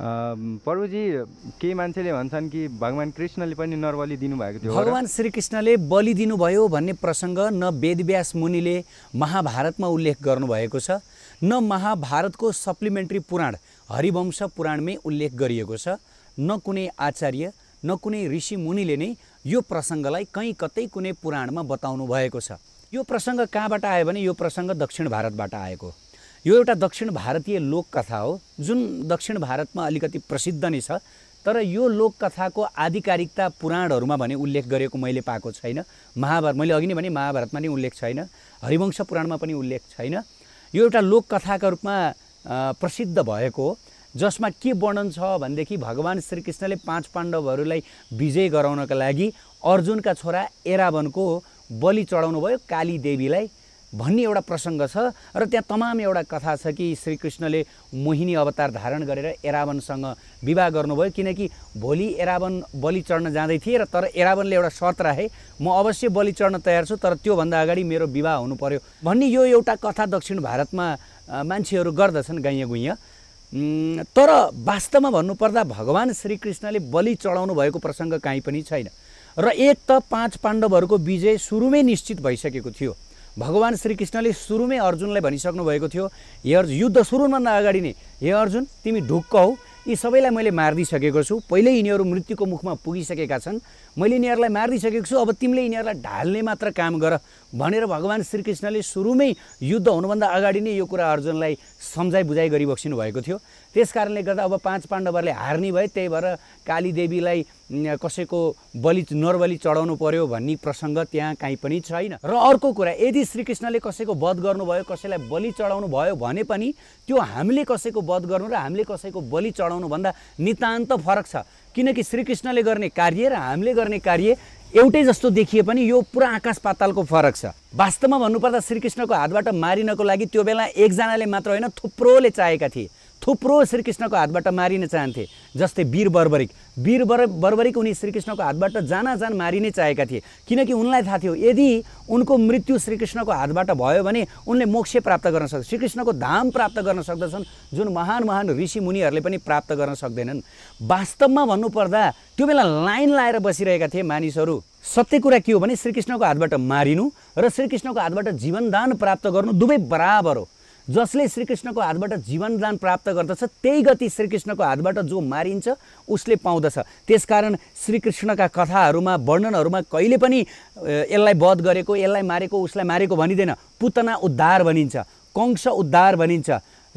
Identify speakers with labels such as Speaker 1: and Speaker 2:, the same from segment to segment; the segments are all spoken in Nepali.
Speaker 1: प्रभुजी केही मान्छेले भन्छन् कि भगवान् कृष्णले पनि नरबली दिनुभएको थियो भगवान् श्रीकृष्णले बलि दिनुभयो भन्ने प्रसङ्ग न वेदव्यास मुनिले महाभारतमा उल्लेख गर्नुभएको छ न महाभारतको सप्लिमेन्ट्री पुराण हरिवंश पुराणमै उल्लेख गरिएको छ न कुनै आचार्य न कुनै ऋषि मुनिले नै यो प्रसङ्गलाई कहीँ कतै कुनै पुराणमा बताउनु भएको छ यो प्रसङ्ग कहाँबाट आयो भने यो प्रसङ्ग दक्षिण भारतबाट आएको यो एउटा दक्षिण भारतीय लोककथा हो जुन दक्षिण भारतमा अलिकति प्रसिद्ध नै छ तर यो लोककथाको आधिकारिकता पुराणहरूमा भने उल्लेख गरेको मैले पाएको छैन महाभारत मैले अघि नै भने महाभारतमा नै उल्लेख छैन हरिवंश पुराणमा पनि उल्लेख छैन यो एउटा लोककथाका रूपमा प्रसिद्ध भएको हो जसमा के वर्णन छ भनेदेखि भगवान् श्रीकृष्णले पाँच पाण्डवहरूलाई विजय गराउनका लागि अर्जुनका छोरा एरावनको बलि चढाउनु भयो कालीदेवीलाई भन्ने एउटा प्रसङ्ग छ र त्यहाँ तमाम एउटा कथा छ कि श्रीकृष्णले मोहिनी अवतार धारण गरेर एरावनसँग विवाह गर्नुभयो किनकि भोलि एरावन बलि चढ्न जाँदै थिए र तर एरावनले एउटा शर्त राखे म अवश्य बलि चढ्न तयार छु तर त्योभन्दा अगाडि मेरो विवाह हुनु पर्यो भन्ने यो एउटा कथा दक्षिण भारतमा मान्छेहरू गर्दछन् गाइँ गुइँ तर वास्तवमा भन्नुपर्दा भगवान् श्रीकृष्णले बलि चढाउनु भएको प्रसङ्ग काहीँ पनि छैन र एक त पाँच पाण्डवहरूको विजय सुरुमै निश्चित भइसकेको थियो भगवान् श्रीकृष्णले सुरुमै अर्जुनलाई भनिसक्नु भएको थियो हे अर्जुन युद्ध सुरुभन्दा अगाडि नै हे अर्जुन तिमी ढुक्क हौ यी सबैलाई मैले मारिदिइसकेको छु पहिल्यै यिनीहरू मृत्युको मुखमा पुगिसकेका छन् मैले यिनीहरूलाई मारिदिइसकेको छु अब तिमीले यिनीहरूलाई ढाल्ने मात्र काम गर भनेर भगवान् श्रीकृष्णले सुरुमै युद्ध हुनुभन्दा अगाडि नै यो कुरा अर्जुनलाई सम्झाइ बुझाइ गरिबक्सिनु भएको थियो त्यस कारणले गर्दा अब पाँच पाण्डवहरूले हार्ने भए त्यही भएर कालीदेवीलाई कसैको बलि नरबलि चढाउनु पर्यो भन्ने प्रसङ्ग त्यहाँ काहीँ पनि छैन र अर्को कुरा यदि श्रीकृष्णले कसैको वध गर्नुभयो कसैलाई बलि चढाउनु भयो भने पनि त्यो हामीले कसैको वध गर्नु र हामीले कसैको बलि चढाउनुभन्दा नितान्त फरक छ किनकि श्रीकृष्णले गर्ने कार्य र हामीले गर्ने कार्य एउटै जस्तो देखिए पनि यो पुरा आकाश पातालको फरक छ वास्तवमा भन्नुपर्दा श्रीकृष्णको हातबाट मारिनको लागि त्यो बेला एकजनाले मात्र होइन थुप्रोले चाहेका थिए थुप्रो श्रीकृष्णको हातबाट मारिन चाहन्थे जस्तै वीर बर्बरिक वीर बर बर्बरिक उनी श्रीकृष्णको हातबाट जान जान मारिनै चाहेका थिए किनकि उनलाई थाहा थियो यदि उनको मृत्यु श्रीकृष्णको हातबाट भयो भने उनले मोक्ष प्राप्त गर्न सक्छ श्रीकृष्णको धाम प्राप्त गर्न सक्दछन् जुन महान महान ऋषि मुनिहरूले पनि प्राप्त गर्न सक्दैनन् वास्तवमा भन्नुपर्दा त्यो बेला लाइन लाएर बसिरहेका थिए मानिसहरू सत्य कुरा के हो भने श्रीकृष्णको हातबाट मारिनु र श्रीकृष्णको हातबाट जीवनदान प्राप्त गर्नु दुवै बराबर हो जसले श्रीकृष्णको हातबाट जीवनदान प्राप्त गर्दछ त्यही गति श्रीकृष्णको हातबाट जो मारिन्छ उसले पाउँदछ त्यसकारण श्रीकृष्णका कथाहरूमा वर्णनहरूमा कहिले पनि यसलाई वध गरेको यसलाई मारेको उसलाई मारेको भनिँदैन पुतना उद्धार भनिन्छ कंश उद्धार भनिन्छ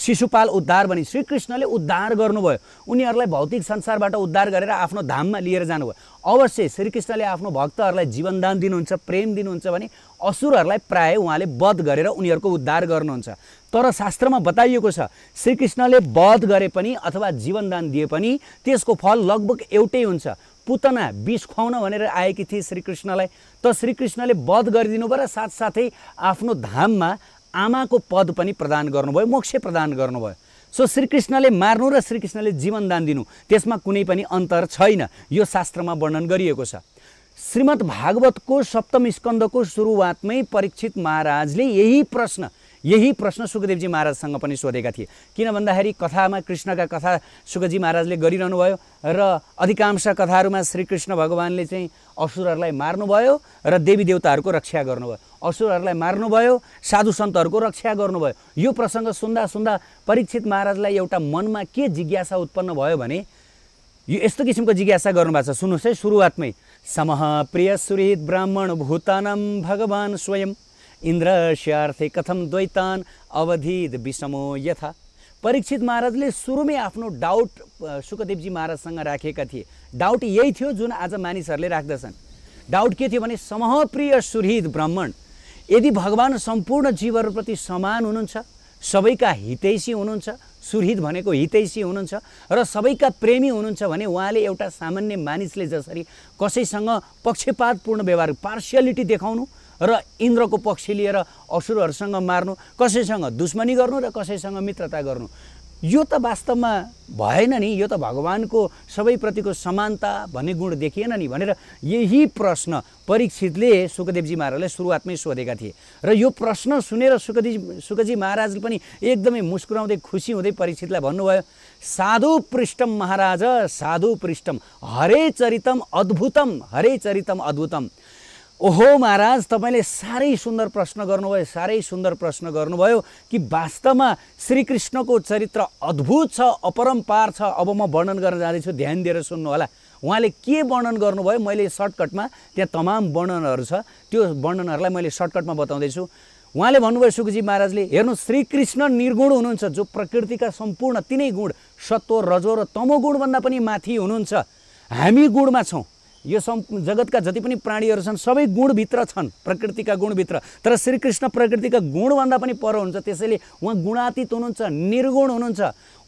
Speaker 1: शिशुपाल उद्धार भने श्रीकृष्णले उद्धार गर्नुभयो उनीहरूलाई भौतिक संसारबाट उद्धार गरेर आफ्नो धाममा लिएर जानुभयो अवश्य श्रीकृष्णले आफ्नो भक्तहरूलाई जीवनदान दिनुहुन्छ प्रेम दिनुहुन्छ भने असुरहरूलाई प्राय उहाँले वध गरेर उनीहरूको उद्धार गर्नुहुन्छ तर शास्त्रमा बताइएको छ श्रीकृष्णले वध गरे पनि अथवा जीवनदान दिए पनि त्यसको फल लगभग एउटै हुन्छ पुतना विष खुवाउन भनेर आएकी थिए श्रीकृष्णलाई त श्रीकृष्णले वध गरिदिनु भयो साथसाथै आफ्नो धाममा आमाको पद पनि प्रदान गर्नुभयो मोक्ष प्रदान गर्नुभयो सो श्रीकृष्णले मार्नु र श्रीकृष्णले जीवनदान दिनु त्यसमा कुनै पनि अन्तर छैन यो शास्त्रमा वर्णन गरिएको छ श्रीमद् भागवतको सप्तम स्कन्दको सुरुवातमै परीक्षित महाराजले यही प्रश्न यही प्रश्न सुखदेवजी महाराजसँग पनि सोधेका थिए किन भन्दाखेरि कथामा कृष्णका कथा सुखजी महाराजले गरिरहनुभयो र अधिकांश कथाहरूमा श्रीकृष्ण भगवान्ले चाहिँ असुरहरूलाई मार्नुभयो र देवी देवताहरूको रक्षा गर्नुभयो असुरहरूलाई मार्नुभयो साधु सन्तहरूको रक्षा गर्नुभयो यो प्रसङ्ग सुन्दा सुन्दा परीक्षित महाराजलाई एउटा मनमा के जिज्ञासा उत्पन्न भयो भने यो यस्तो किसिमको जिज्ञासा गर्नुभएको छ सुन्नुहोस् है सुरुवातमै समह प्रिय सुरित ब्राह्मण भूतानम भगवान् स्वयं इन्द्रस्यार्थे कथम द्वैतान अवधित विषमो यथा परीक्षित महाराजले सुरुमै आफ्नो डाउट सुखदेवजी महाराजसँग राखेका थिए डाउट यही थियो जुन आज मानिसहरूले राख्दछन् डाउट के थियो भने समहप्रिय सुहृद ब्राह्मण यदि भगवान् सम्पूर्ण जीवहरूप्रति समान हुनुहुन्छ सबैका हितैषी हुनुहुन्छ सुहृद भनेको हितैषी हुनुहुन्छ र सबैका प्रेमी हुनुहुन्छ भने उहाँले एउटा सामान्य मानिसले जसरी कसैसँग पक्षपातपूर्ण व्यवहार पार्सियालिटी देखाउनु र इन्द्रको पक्ष लिएर असुरहरूसँग मार्नु कसैसँग दुश्मनी गर्नु र कसैसँग मित्रता गर्नु यो त वास्तवमा भएन नि यो त भगवान्को सबैप्रतिको समानता भन्ने गुण देखिएन नि भनेर यही प्रश्न परीक्षितले सुखदेवजी महाराजलाई सुरुवातमै सोधेका थिए र यो प्रश्न सुनेर सुखदेव सुखजी महाराजले पनि एकदमै मुस्कुराउँदै खुसी हुँदै परीक्षितलाई भन्नुभयो साधु पृष्ठम महाराज साधु पृष्ठम हरे चरितम अद्भुतम हरे चरितम अद्भुतम ओहो महाराज तपाईँले साह्रै सुन्दर प्रश्न गर्नुभयो साह्रै सुन्दर प्रश्न गर्नुभयो कि वास्तवमा श्रीकृष्णको चरित्र अद्भुत छ अपरम्पार छ अब म वर्णन गर्न जाँदैछु ध्यान दिएर सुन्नु होला उहाँले के वर्णन गर्नुभयो मैले सर्टकटमा त्यहाँ तमाम वर्णनहरू छ त्यो वर्णनहरूलाई मैले सर्टकटमा बताउँदैछु उहाँले भन्नुभयो सुखजी महाराजले हेर्नु श्रीकृष्ण निर्गुण हुनुहुन्छ जो प्रकृतिका सम्पूर्ण तिनै गुण सत्व रजो र तमो गुणभन्दा पनि माथि हुनुहुन्छ हामी गुणमा छौँ यो सम् जगतका जति पनि प्राणीहरू छन् सबै गुणभित्र छन् प्रकृतिका गुणभित्र तर श्रीकृष्ण प्रकृतिका गुणभन्दा पनि पर हुन्छ त्यसैले उहाँ गुणातीत हुनुहुन्छ निर्गुण हुनुहुन्छ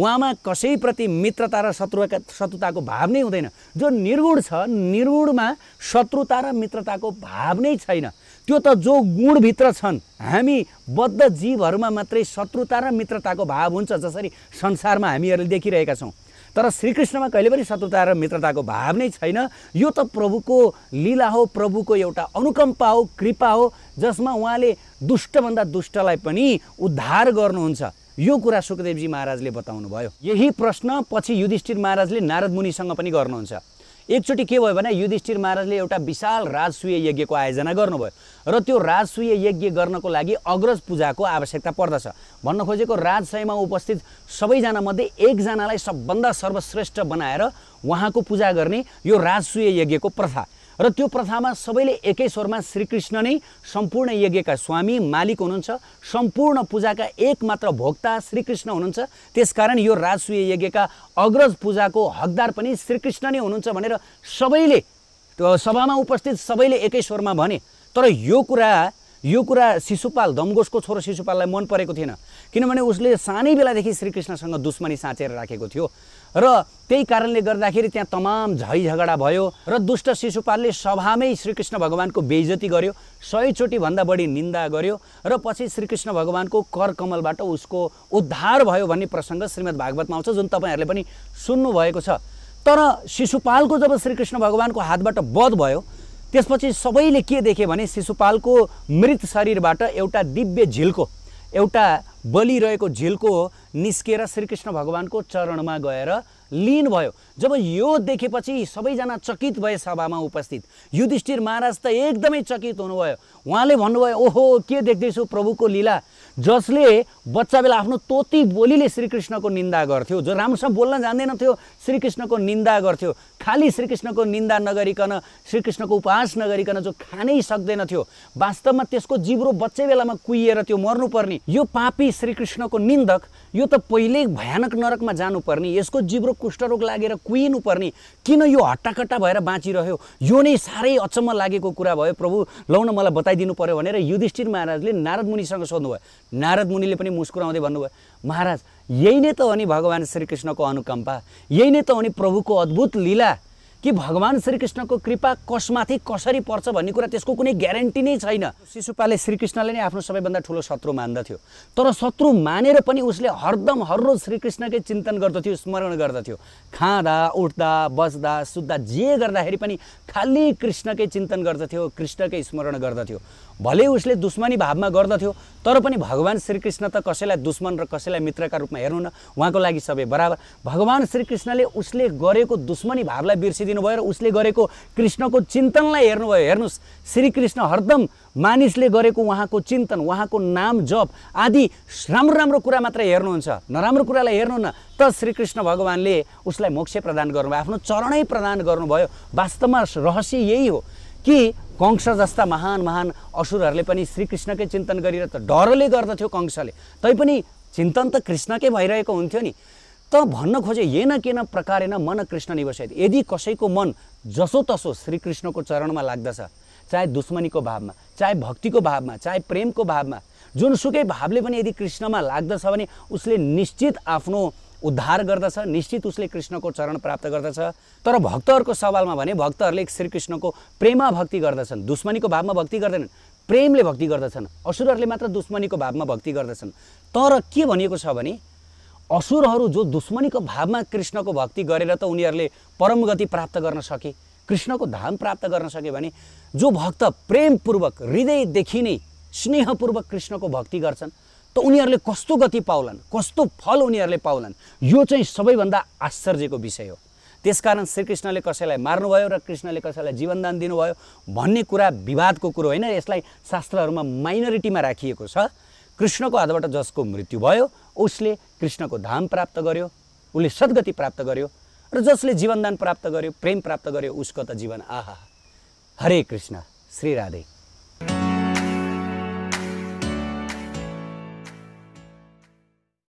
Speaker 1: उहाँमा कसैप्रति मित्रता र शत्रुका शत्रुताको भाव नै हुँदैन जो निर्गुण छ निर्गुणमा शत्रुता र मित्रताको भाव नै छैन त्यो त जो गुणभित्र छन् हामी बद्ध जीवहरूमा मात्रै शत्रुता र मित्रताको भाव हुन्छ जसरी संसारमा हामीहरूले देखिरहेका छौँ तर श्रीकृष्णमा कहिले पनि शत्रुता र मित्रताको भाव नै छैन यो त प्रभुको लीला हो प्रभुको एउटा अनुकम्पा हो कृपा हो जसमा उहाँले दुष्टभन्दा दुष्टलाई पनि उद्धार गर्नुहुन्छ यो कुरा सुखदेवजी महाराजले बताउनु भयो यही प्रश्न पछि युधिष्ठिर महाराजले नारद मुनिसँग पनि गर्नुहुन्छ एकचोटि के भयो भने युधिष्ठिर महाराजले एउटा विशाल राजसूय यज्ञको आयोजना गर्नुभयो र त्यो राजसूय यज्ञ गर्नको लागि अग्रज पूजाको आवश्यकता पर्दछ भन्न खोजेको राजसयमा उपस्थित सबैजनामध्ये एकजनालाई सबभन्दा सर्वश्रेष्ठ बनाएर उहाँको पूजा गर्ने यो राजसूय यज्ञको प्रथा र त्यो प्रथामा सबैले एकै स्वरमा श्रीकृष्ण नै सम्पूर्ण यज्ञका स्वामी मालिक हुनुहुन्छ सम्पूर्ण पूजाका एकमात्र भोक्ता श्रीकृष्ण हुनुहुन्छ त्यसकारण यो राजसूय यज्ञका अग्रज पूजाको हकदार पनि श्रीकृष्ण नै हुनुहुन्छ भनेर सबैले सभामा उपस्थित सबैले एकै स्वरमा भने तर यो कुरा यो कुरा शिशुपाल धमघोषको छोरो शिशुपाललाई मन परेको थिएन किनभने उसले सानै बेलादेखि श्रीकृष्णसँग दुश्मनी साँचेर राखेको थियो र त्यही कारणले गर्दाखेरि त्यहाँ तमाम झै झगडा भयो र दुष्ट शिशुपालले सभामै श्रीकृष्ण भगवान्को बेइज्जती गर्यो सयचोटिभन्दा बढी निन्दा गर्यो र पछि श्रीकृष्ण भगवान्को कर कमलबाट उसको उद्धार भयो भन्ने प्रसङ्ग श्रीमद् भागवतमा आउँछ जुन तपाईँहरूले पनि सुन्नुभएको छ तर शिशुपालको जब श्रीकृष्ण भगवान्को हातबाट वध भयो त्यसपछि सबैले के देखे भने शिशुपालको मृत शरीरबाट एउटा दिव्य झिल्को एउटा बलिरहेको झिल्को हो निस्किएर श्रीकृष्ण भगवान्को चरणमा गएर लिन भयो जब यो देखेपछि सबैजना चकित भए सभामा उपस्थित युधिष्ठिर महाराज त एकदमै चकित हुनुभयो उहाँले भन्नुभयो ओहो के देख्दैछु प्रभुको लीला जसले बच्चा बेला आफ्नो तोती बोलीले श्रीकृष्णको निन्दा गर्थ्यो जो राम्रोसँग बोल्न जान्दैनथ्यो श्रीकृष्णको निन्दा गर्थ्यो खालि श्रीकृष्णको निन्दा नगरिकन श्रीकृष्णको उपहास नगरिकन जो खानै सक्दैनथ्यो वास्तवमा त्यसको जिब्रो बच्चै बेलामा कुहिएर त्यो मर्नुपर्ने यो पापी श्रीकृष्णको निन्दक यो त पहिल्यै भयानक नरकमा जानुपर्ने यसको जिब्रो कुष्ठरोग लागेर कुहिनु पर्ने किन यो हट्टाकट्टा भएर बाँचिरह्यो यो नै साह्रै अचम्म लागेको कुरा भयो प्रभु लाउन मलाई बताइदिनु पऱ्यो भनेर युधिष्ठिर महाराजले नारद मुनिसँग सोध्नुभयो नारद मुनिले पनि मुस्कुराउँदै भन्नुभयो महाराज यही नै त हो नि भगवान् श्रीकृष्णको अनुकम्पा यही नै त हो नि प्रभुको अद्भुत लीला कि भगवान् श्रीकृष्णको कृपा कसमाथि कसरी पर्छ भन्ने कुरा त्यसको कुनै ग्यारेन्टी नै छैन शिशुपाले श्रीकृष्णले नै आफ्नो सबैभन्दा ठुलो शत्रु मान्दथ्यो तर शत्रु मानेर पनि उसले हरदम हर रोज श्रीकृष्णकै चिन्तन गर्दथ्यो स्मरण गर्दथ्यो खाँदा उठ्दा बस्दा सुत्दा जे गर्दाखेरि पनि खालि कृष्णकै चिन्तन गर्दथ्यो कृष्णकै स्मरण गर्दथ्यो भले उसले दुश्मनी भावमा गर्दथ्यो तर पनि भगवान् श्रीकृष्ण त कसैलाई दुश्मन र कसैलाई मित्रका रूपमा हेर्नु न उहाँको लागि सबै बराबर भगवान् श्रीकृष्णले उसले गरेको दुश्मनी भावलाई बिर्सिदिनु लिनुभयो र उसले गरेको कृष्णको चिन्तनलाई हेर्नुभयो हेर्नुहोस् श्रीकृष्ण हरदम मानिसले गरेको उहाँको चिन्तन उहाँको नाम जप आदि राम्रो राम्रो कुरा मात्र हेर्नुहुन्छ नराम्रो कुरालाई हेर्नुहुन्न त श्रीकृष्ण भगवान्ले उसलाई मोक्ष प्रदान गर्नुभयो आफ्नो चरणै प्रदान गर्नुभयो वास्तवमा रहस्य यही हो कि कंस जस्ता महान महान असुरहरूले पनि श्रीकृष्णकै चिन्तन गरेर त डरले गर्दथ्यो कंसले तैपनि चिन्तन त कृष्णकै भइरहेको हुन्थ्यो नि त भन्न खोजे येन केन प्रकारेन मन कृष्ण निवसित यदि कसैको मन जसोतसो श्रीकृष्णको चरणमा लाग्दछ चाहे दुश्मनीको भावमा चाहे भक्तिको भावमा चाहे प्रेमको भावमा जुनसुकै भावले पनि यदि कृष्णमा लाग्दछ भने उसले निश्चित आफ्नो उद्धार गर्दछ निश्चित उसले कृष्णको चरण प्राप्त गर्दछ तर भक्तहरूको सवालमा भने भक्तहरूले श्रीकृष्णको प्रेमा भक्ति गर्दछन् दुश्मनीको भावमा भक्ति गर्दैनन् प्रेमले भक्ति गर्दछन् असुरहरूले मात्र दुश्मनीको भावमा भक्ति गर्दछन् तर के भनिएको छ भने असुरहरू जो दुश्मनीको भावमा कृष्णको भक्ति गरेर त उनीहरूले परम गति प्राप्त गर्न सके कृष्णको धाम प्राप्त गर्न सके भने जो भक्त प्रेमपूर्वक हृदयदेखि नै स्नेहपूर्वक कृष्णको भक्ति गर्छन् त उनीहरूले कस्तो गति पाउलान् कस्तो फल उनीहरूले पाउलान् यो चाहिँ सबैभन्दा आश्चर्यको विषय हो त्यसकारण श्रीकृष्णले कसैलाई मार्नुभयो र कृष्णले कसैलाई जीवनदान दिनुभयो भन्ने कुरा विवादको कुरो होइन यसलाई शास्त्रहरूमा माइनोरिटीमा राखिएको छ कृष्णको हातबाट जसको मृत्यु भयो उसले कृष्णको धाम प्राप्त गर्यो उसले सद्गति प्राप्त गर्यो र जसले जीवनदान प्राप्त गर्यो प्रेम प्राप्त गर्यो उसको त जीवन आहा हरे कृष्ण श्री राधे